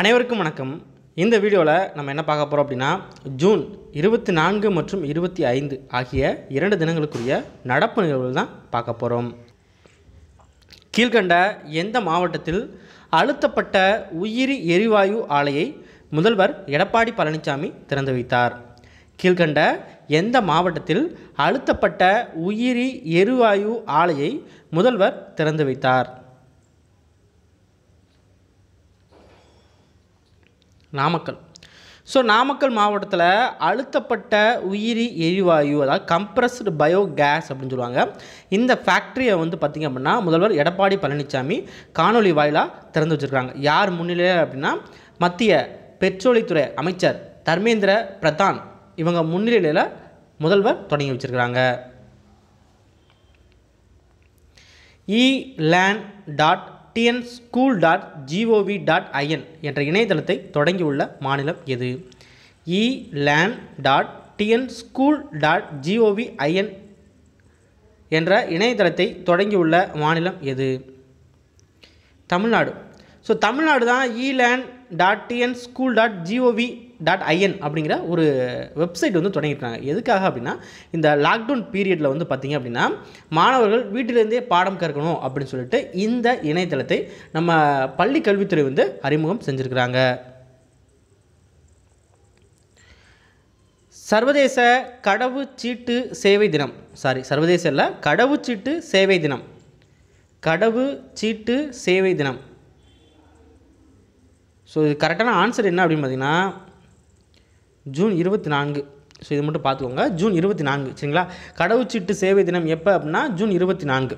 அனைவருக்கும் வணக்கம் இந்த வீடியோவில் நம்ம என்ன பார்க்க போகிறோம் அப்படின்னா ஜூன் இருபத்தி நான்கு மற்றும் இருபத்தி ஐந்து ஆகிய இரண்டு தினங்களுக்குரிய நடப்பு நிகழ்வுகள் தான் பார்க்க போகிறோம் கீழ்கண்ட எந்த மாவட்டத்தில் அழுத்தப்பட்ட உயிரி எரிவாயு ஆலையை முதல்வர் எடப்பாடி பழனிசாமி திறந்து வைத்தார் கீழ்கண்ட எந்த மாவட்டத்தில் அழுத்தப்பட்ட உயிரி எரிவாயு ஆலையை முதல்வர் திறந்து வைத்தார் நாமக்கல் ஸோ நாமக்கல் மாவட்டத்தில் அழுத்தப்பட்ட உயிரி எரிவாயு அதாவது கம்ப்ரஸ்டு பயோ கேஸ் அப்படின்னு சொல்லுவாங்க இந்த ஃபேக்ட்ரியை வந்து பார்த்திங்க அப்படின்னா முதல்வர் எடப்பாடி பழனிசாமி காணொலி வாயிலாக திறந்து வச்சுருக்காங்க யார் முன்னிலையில் அப்படின்னா மத்திய பெட்ரோலியத்துறை அமைச்சர் தர்மேந்திர பிரதான் இவங்க முன்னிலையில் முதல்வர் தொடங்கி வச்சுருக்கிறாங்க e learn dot TN school dot gov dot in என்ற இணையதளத்தை தொடங்கியுள்ள மாநிலம் எது e learn dot TN school dot gov in என்ற இணையதளத்தை தொடங்கியுள்ள மாநிலம் எது தமிழ்நாடு ஸோ தமிழ்நாடு தான் e learn dot TN school dot gov dot in அப்படிங்கிற ஒரு வெப்சைட் வந்து தொடங்கிட்டாங்க எதுக்காக அப்படின்னா இந்த லாக்டவுன் பீரியடில் வந்து பார்த்திங்க அப்படின்னா மாணவர்கள் வீட்டிலேருந்தே பாடம் கற்கணும் அப்படின்னு சொல்லிட்டு இந்த இணையதளத்தை நம்ம பள்ளி கல்வித்துறை வந்து அறிமுகம் செஞ்சுருக்கிறாங்க சர்வதேச கடவு சீட்டு சேவை தினம் சாரி சர்வதேச இல்லை கடவுச்சீட்டு சேவை தினம் கடவு சீட்டு சேவை தினம் ஸோ இது கரெக்டான ஆன்சர் என்ன அப்படின்னு பார்த்தீங்கன்னா ஜூன் இருபத்தி நான்கு ஸோ இது மட்டும் பார்த்துக்கோங்க ஜூன் இருபத்தி நான்கு சரிங்களா கடவுச்சீட்டு சேவை தினம் எப்போ அப்படின்னா ஜூன் இருபத்தி நான்கு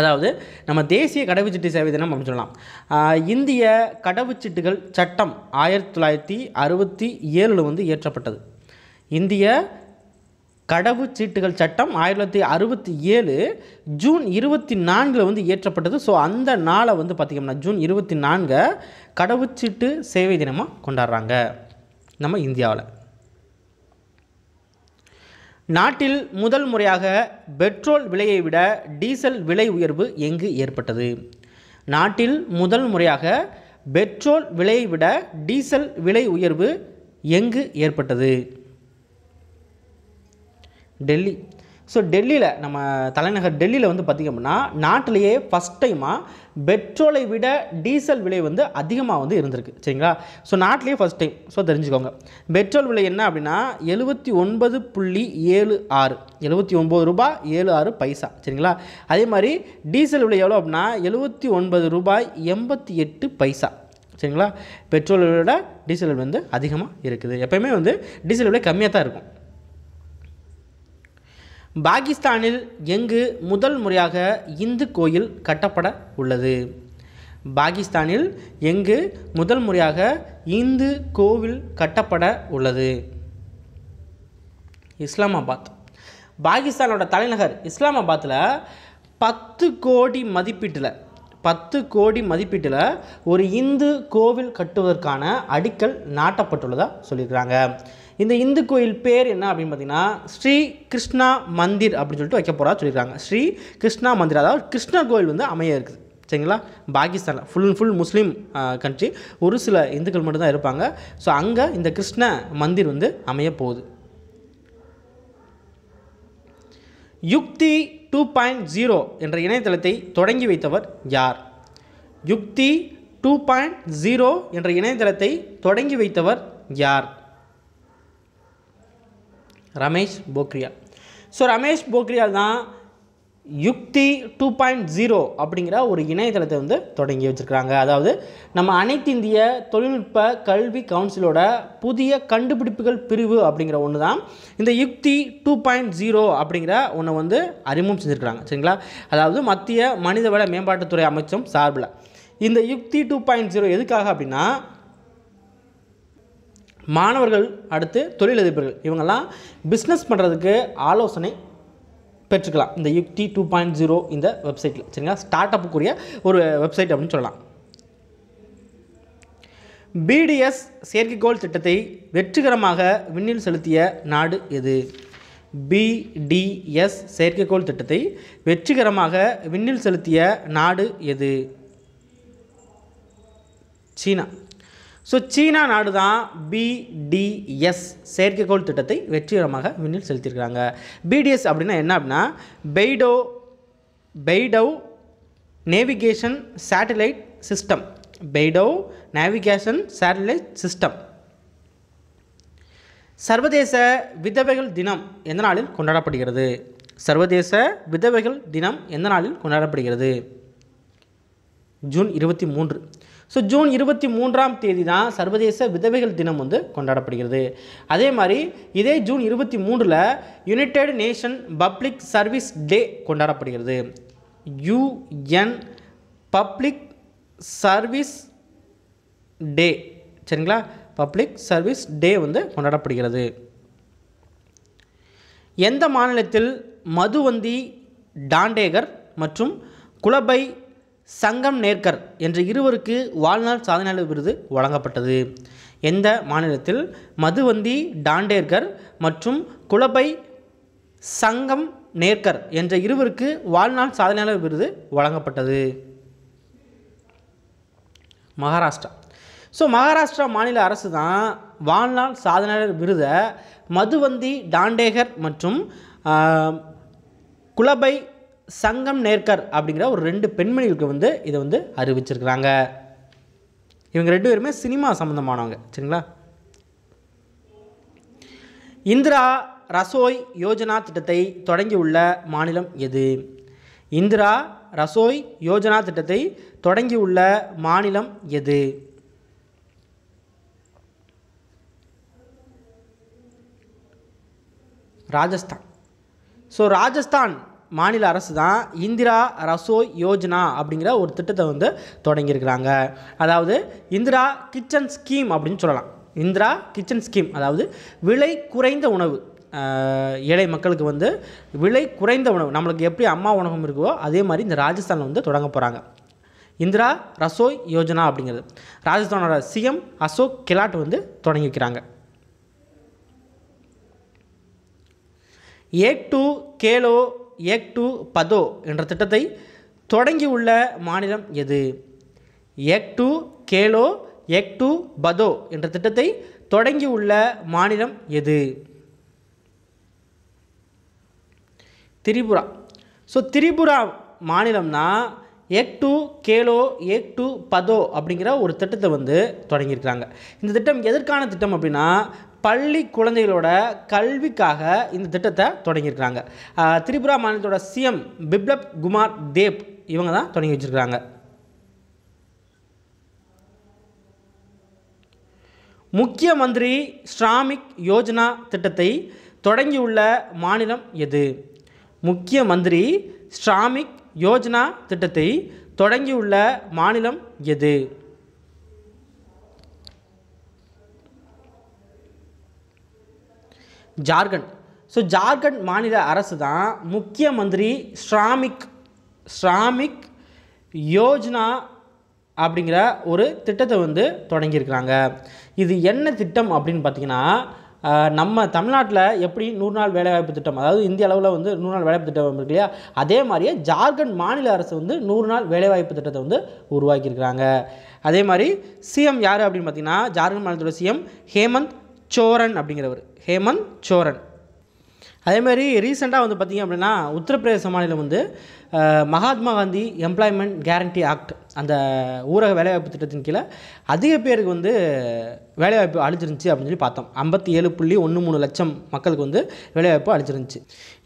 அதாவது நம்ம தேசிய கடவுச்சீட்டு சேவை தினம் அப்படின்னு சொல்லலாம் இந்திய கடவுச்சீட்டுகள் சட்டம் ஆயிரத்தி தொள்ளாயிரத்தி அறுபத்தி ஏழில் வந்து இயற்றப்பட்டது இந்திய கடவுச்சீட்டுகள் சட்டம் ஆயிரத்தி தொள்ளாயிரத்தி அறுபத்தி ஏழு ஜூன் இருபத்தி நான்கில் வந்து இயற்றப்பட்டது ஸோ அந்த நாளை வந்து பார்த்திங்கன்னா ஜூன் இருபத்தி நான்கை கடவுச்சீட்டு சேவை தினமாக கொண்டாடுறாங்க நம்ம இந்தியாவில் நாட்டில் முதல் முறையாக பெட்ரோல் விலையை விட டீசல் விலை உயர்வு எங்கு ஏற்பட்டது நாட்டில் முதல் முறையாக பெட்ரோல் விலையை விட டீசல் விலை உயர்வு எங்கு ஏற்பட்டது டெல்லி ஸோ டெல்லியில் நம்ம தலைநகர் டெல்லியில் வந்து பார்த்திங்க அப்படின்னா நாட்டிலேயே ஃபஸ்ட் டைமாக பெட்ரோலை விட டீசல் விலை வந்து அதிகமாக வந்து இருந்திருக்கு சரிங்களா ஸோ நாட்டிலேயே ஃபஸ்ட் டைம் ஸோ தெரிஞ்சுக்கோங்க பெட்ரோல் விலை என்ன அப்படின்னா எழுபத்தி ஒன்பது புள்ளி ஏழு ஆறு எழுபத்தி ஒம்பது ரூபாய் ஏழு ஆறு பைசா சரிங்களா அதே மாதிரி டீசல் விலை எவ்வளோ அப்படின்னா எழுபத்தி ஒன்பது ரூபாய் எண்பத்தி எட்டு பைசா சரிங்களா பெட்ரோலை விட டீசல் விலை வந்து அதிகமாக இருக்குது எப்போயுமே வந்து டீசல் விலை கம்மியாக தான் இருக்கும் பாகிஸ்தானில் எங்கு முதல் முறையாக இந்து கோயில் கட்டப்பட உள்ளது பாகிஸ்தானில் எங்கு முதல் முறையாக இந்து கோவில் கட்டப்பட உள்ளது இஸ்லாமாபாத் பாகிஸ்தானோட தலைநகர் இஸ்லாமாபாத்தில் பத்து கோடி மதிப்பீட்டில் பத்து கோடி மதிப்பீட்டில் ஒரு இந்து கோவில் கட்டுவதற்கான அடிக்கல் நாட்டப்பட்டுள்ளதாக சொல்லியிருக்கிறாங்க இந்த இந்து கோயில் பேர் என்ன அப்படின்னு பார்த்தீங்கன்னா ஸ்ரீ கிருஷ்ணா மந்திர் அப்படின்னு சொல்லிட்டு வைக்க போகிறா சொல்லியிருக்காங்க ஸ்ரீ கிருஷ்ணா மந்திர் அதாவது கிருஷ்ணா கோயில் வந்து அமைய இருக்குது சரிங்களா பாகிஸ்தானில் full and full Muslim country ஒரு சில இந்துக்கள் மட்டும்தான் இருப்பாங்க ஸோ அங்கே இந்த கிருஷ்ண மந்திர் வந்து அமைய போகுது யுக்தி டூ பாயிண்ட் ஜீரோ என்ற இணையதளத்தை தொடங்கி வைத்தவர் யார் யுக்தி டூ பாயிண்ட் ஜீரோ என்ற இணையதளத்தை தொடங்கி வைத்தவர் யார் ரமேஷ் போக்ரியால் ஸோ ரமேஷ் போக்ரியால் தான் யுக்தி டூ பாயிண்ட் ஜீரோ அப்படிங்கிற ஒரு இணையதளத்தை வந்து தொடங்கி வச்சுருக்கிறாங்க அதாவது நம்ம அனைத்திந்திய தொழில்நுட்ப கல்வி கவுன்சிலோட புதிய கண்டுபிடிப்புகள் பிரிவு அப்படிங்கிற ஒன்று தான் இந்த யுக்தி டூ பாயிண்ட் ஜீரோ அப்படிங்கிற ஒன்றை வந்து அறிமுகம் செஞ்சுருக்கிறாங்க சரிங்களா அதாவது மத்திய மனிதவள மேம்பாட்டுத்துறை அமைச்சம் சார்பில் இந்த யுக்தி டூ பாயிண்ட் ஜீரோ எதுக்காக அப்படின்னா மாணவர்கள் அடுத்து தொழிலதிபர்கள் இவங்கெல்லாம் பிஸ்னஸ் பண்ணுறதுக்கு ஆலோசனை பெற்றுக்கலாம் இந்த யுக்தி டூ பாயிண்ட் ஜீரோ இந்த வெப்சைட்டில் சரிங்களா ஸ்டார்ட் அப்புக்குரிய ஒரு வெப்சைட் அப்படின்னு சொல்லலாம் பிடிஎஸ் செயற்கைக்கோள் திட்டத்தை வெற்றிகரமாக விண்ணில் செலுத்திய நாடு எது பிடிஎஸ் செயற்கைக்கோள் திட்டத்தை வெற்றிகரமாக விண்ணில் செலுத்திய நாடு எது சீனா ஸோ சீனா நாடு தான் பிடிஎஸ் செயற்கைக்கோள் திட்டத்தை வெற்றிகரமாக விண்ணில் செலுத்தியிருக்கிறாங்க பிடிஎஸ் அப்படின்னா என்ன அப்படின்னா BeiDou BeiDou navigation satellite system BeiDou navigation satellite system சர்வதேச விதவைகள் தினம் எந்த நாளில் கொண்டாடப்படுகிறது சர்வதேச விதவைகள் தினம் எந்த நாளில் கொண்டாடப்படுகிறது ஜூன் இருபத்தி மூன்று ஸோ ஜூன் இருபத்தி மூன்றாம் தேதி தான் சர்வதேச விதவைகள் தினம் வந்து கொண்டாடப்படுகிறது அதே மாதிரி இதே ஜூன் இருபத்தி மூன்றில் United Nation public service day கொண்டாடப்படுகிறது யுஎன் பப்ளிக் சர்வீஸ் டே சரிங்களா பப்ளிக் சர்வீஸ் டே வந்து கொண்டாடப்படுகிறது எந்த மாநிலத்தில் மதுவந்தி டாண்டேகர் மற்றும் குலபை சங்கம் நேர்கர் என்ற இருவருக்கு வாழ்நாள் சாதனையாளர் விருது வழங்கப்பட்டது எந்த மாநிலத்தில் மதுவந்தி டாண்டேர்கர் மற்றும் குலபை சங்கம் நேர்கர் என்ற இருவருக்கு வாழ்நாள் சாதனையாளர் விருது வழங்கப்பட்டது மகாராஷ்டிரா ஸோ மகாராஷ்டிரா மாநில அரசு தான் வாழ்நாள் சாதனையாளர் விருதை மதுவந்தி டாண்டேகர் மற்றும் குலபை சங்கம் நேர்கர் அப்படிங்கிற ஒரு ரெண்டு பெண்மணிகளுக்கு வந்து இதை வந்து அறிவிச்சிருக்கிறாங்க இவங்க ரெண்டு பேருமே சினிமா சம்மந்தமானவங்க சரிங்களா இந்திரா ரசோய் யோஜனா திட்டத்தை தொடங்கியுள்ள மாநிலம் எது இந்திரா ரசோய் யோஜனா திட்டத்தை தொடங்கியுள்ள மாநிலம் எது ராஜஸ்தான் ஸோ ராஜஸ்தான் மாநில அரசு தான் இந்திரா ரசோய் யோஜனா அப்படிங்கிற ஒரு திட்டத்தை வந்து தொடங்கியிருக்கிறாங்க அதாவது இந்திரா கிச்சன் ஸ்கீம் அப்படின்னு சொல்லலாம் இந்திரா கிச்சன் ஸ்கீம் அதாவது விலை குறைந்த உணவு ஏழை மக்களுக்கு வந்து விலை குறைந்த உணவு நம்மளுக்கு எப்படி அம்மா உணவகம் இருக்குவோ அதே மாதிரி இந்த ராஜஸ்தானில் வந்து தொடங்க போகிறாங்க இந்திரா ரசோய் யோஜனா அப்படிங்கிறது ராஜஸ்தானோட சிஎம் அசோக் கெலாட் வந்து தொடங்கி வைக்கிறாங்க ஏ டு கேலோ ஏக் டு பதோ என்ற திட்டத்தை தொடங்கியுள்ள மாநிலம் எது ஏக் டு கேலோ ஏக் டு பதோ என்ற திட்டத்தை தொடங்கியுள்ள மாநிலம் எது திரிபுரா ஸோ திரிபுரா மாநிலம்னா எக் டு கேலோ ஏக் டு பதோ அப்படிங்கிற ஒரு திட்டத்தை வந்து தொடங்கியிருக்கிறாங்க இந்த திட்டம் எதற்கான திட்டம் அப்படின்னா பள்ளி குழந்தைகளோட கல்விக்காக இந்த திட்டத்தை தொடங்கியிருக்கிறாங்க திரிபுரா மாநிலத்தோட சிஎம் பிப்ளப் குமார் தேப் இவங்க தான் தொடங்கி வச்சுருக்கிறாங்க முக்கிய மந்திரி ஸ்ராமிக் யோஜனா திட்டத்தை தொடங்கியுள்ள மாநிலம் எது முக்கிய மந்திரி ஸ்ராமிக் யோஜனா திட்டத்தை தொடங்கியுள்ள மாநிலம் எது ஜார்க்கண்ட் ஸோ ஜார்க்கண்ட் மாநில அரசு தான் முக்கிய மந்திரி ஸ்ராமிக் ஸ்ராமிக் யோஜனா அப்படிங்கிற ஒரு திட்டத்தை வந்து தொடங்கியிருக்கிறாங்க இது என்ன திட்டம் அப்படின்னு பார்த்திங்கன்னா நம்ம தமிழ்நாட்டில் எப்படி நூறு நாள் வேலைவாய்ப்பு திட்டம் அதாவது இந்திய அளவில் வந்து நூறு நாள் வேலைவாய்ப்பு திட்டம் இருக்கு இல்லையா அதே மாதிரியே ஜார்க்கண்ட் மாநில அரசு வந்து நூறு நாள் வேலைவாய்ப்பு திட்டத்தை வந்து உருவாக்கியிருக்கிறாங்க அதே மாதிரி சிஎம் யார் அப்படின்னு பார்த்திங்கன்னா ஜார்க்கண்ட் மாநிலத்தோட சிஎம் ஹேமந்த் சோரன் அப்படிங்கிறவர் ஹேமந்த் சோரன் அதேமாதிரி ரீசெண்டாக வந்து பார்த்திங்க அப்படின்னா உத்தரப்பிரதேச மாநிலம் வந்து Mahatma Gandhi employment guarantee act அந்த ஊரக வேலைவாய்ப்பு திட்டத்தின் கீழே அதிக பேருக்கு வந்து வேலைவாய்ப்பு அழிச்சிருந்துச்சு அப்படின்னு சொல்லி பார்த்தோம் ஐம்பத்தி ஏழு புள்ளி ஒன்று மூணு லட்சம் மக்களுக்கு வந்து வேலைவாய்ப்பு அழிச்சிருந்துச்சு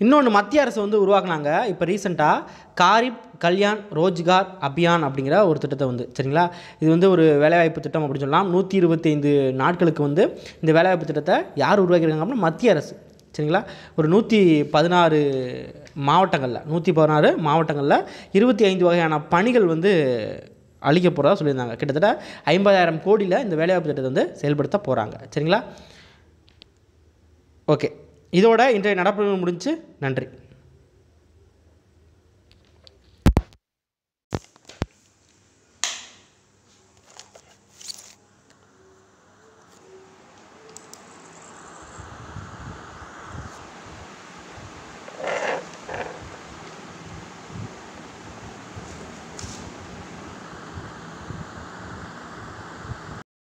இன்னொன்று மத்திய அரசு வந்து உருவாக்குனாங்க இப்போ ரீசெண்டாக காரிப் கல்யாண் ரோஜ்கார் அபியான் அப்படிங்கிற ஒரு திட்டத்தை வந்து சரிங்களா இது வந்து ஒரு வேலைவாய்ப்பு திட்டம் அப்படின்னு சொல்லலாம் நூற்றி இருபத்தைந்து நாட்களுக்கு வந்து இந்த வேலைவாய்ப்பு திட்டத்தை யார் உருவாக்கியிருக்காங்க அப்படின்னா மத்திய அரசு சரிங்களா ஒரு நூற்றி பதினாறு மாவட்டங்களில் நூற்றி பதினாறு மாவட்டங்களில் இருபத்தி ஐந்து வகையான பணிகள் வந்து அழிக்க போகிறதா சொல்லியிருந்தாங்க கிட்டத்தட்ட ஐம்பதாயிரம் கோடியில் இந்த வேலைவாய்ப்பு திட்டத்தை வந்து செயல்படுத்த போகிறாங்க சரிங்களா ஓகே இதோட இன்றைய நடப்பு முடிஞ்சு நன்றி